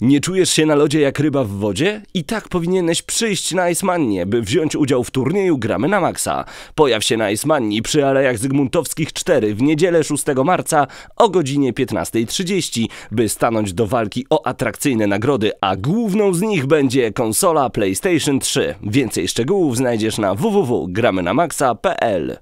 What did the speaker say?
Nie czujesz się na lodzie jak ryba w wodzie? I tak powinieneś przyjść na Icemannie, by wziąć udział w turnieju Gramy na Maxa. Pojaw się na Icemanni przy Alejach Zygmuntowskich 4 w niedzielę 6 marca o godzinie 15.30, by stanąć do walki o atrakcyjne nagrody, a główną z nich będzie konsola PlayStation 3. Więcej szczegółów znajdziesz na www.gramynamaxa.pl